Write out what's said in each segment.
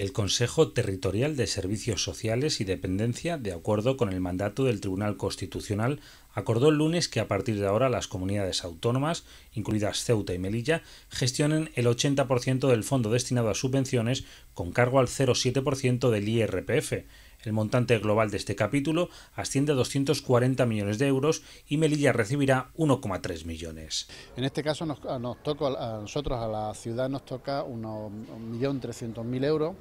el Consejo Territorial de Servicios Sociales y Dependencia, de acuerdo con el mandato del Tribunal Constitucional, acordó el lunes que a partir de ahora las comunidades autónomas, incluidas Ceuta y Melilla, gestionen el 80% del fondo destinado a subvenciones con cargo al 0,7% del IRPF. El montante global de este capítulo asciende a 240 millones de euros y Melilla recibirá 1,3 millones. En este caso nos, toca a nosotros, a la ciudad, nos toca 1.300.000 euros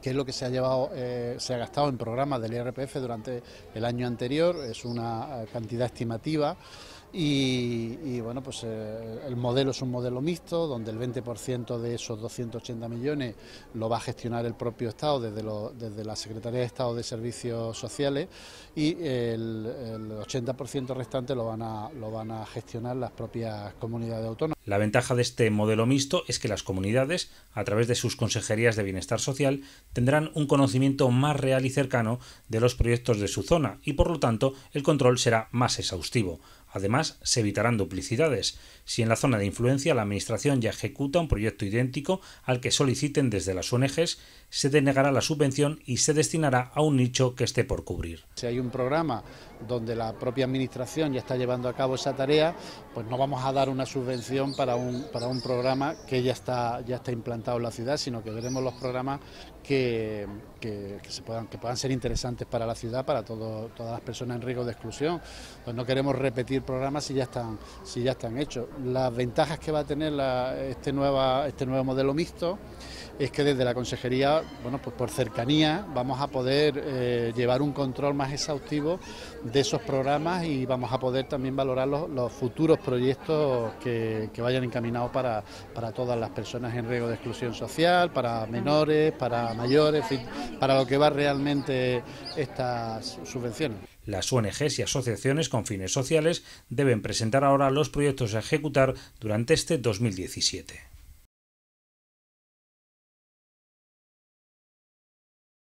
que es lo que se ha llevado, eh, se ha gastado en programas del IRPF durante el año anterior, es una eh, cantidad estimativa. Y, bueno, pues eh, el modelo es un modelo mixto, donde el 20% de esos 280 millones lo va a gestionar el propio Estado desde, desde la Secretaría de Estado de Servicios Sociales y el, 80% restante lo van, a, lo van a gestionar las propias comunidades autónomas. La ventaja de este modelo mixto es que las comunidades, a través de sus consejerías de bienestar social, tendrán un conocimiento más real y cercano de los proyectos de su zona y por lo tanto el control será más exhaustivo. Además, se evitarán duplicidades. Si en la zona de influencia la Administración ya ejecuta un proyecto idéntico al que soliciten desde las ONGs, se denegará la subvención y se destinará a un nicho que esté por cubrir. Si hay un programa donde la propia Administración ya está llevando a cabo esa tarea, pues no vamos a dar una subvención para un, para un programa que ya está, ya está implantado en la ciudad, sino que veremos los programas que, se puedan, que puedan ser interesantes para la ciudad, para todas las personas en riesgo de exclusión. Pues no queremos repetir programas si ya están, si ya están hechos. Las ventajas que va a tener este, nueva, este nuevo modelo mixto es que desde la consejería, bueno, pues por cercanía vamos a poder eh, llevar un control más exhaustivo de esos programas y vamos a poder también valorar los, futuros proyectos que, vayan encaminados para, todas las personas en riesgo de exclusión social, para menores, para mayores, para lo que va realmente estas subvenciones. Las ONGs y asociaciones con fines sociales deben presentar ahora los proyectos a ejecutar durante este 2017.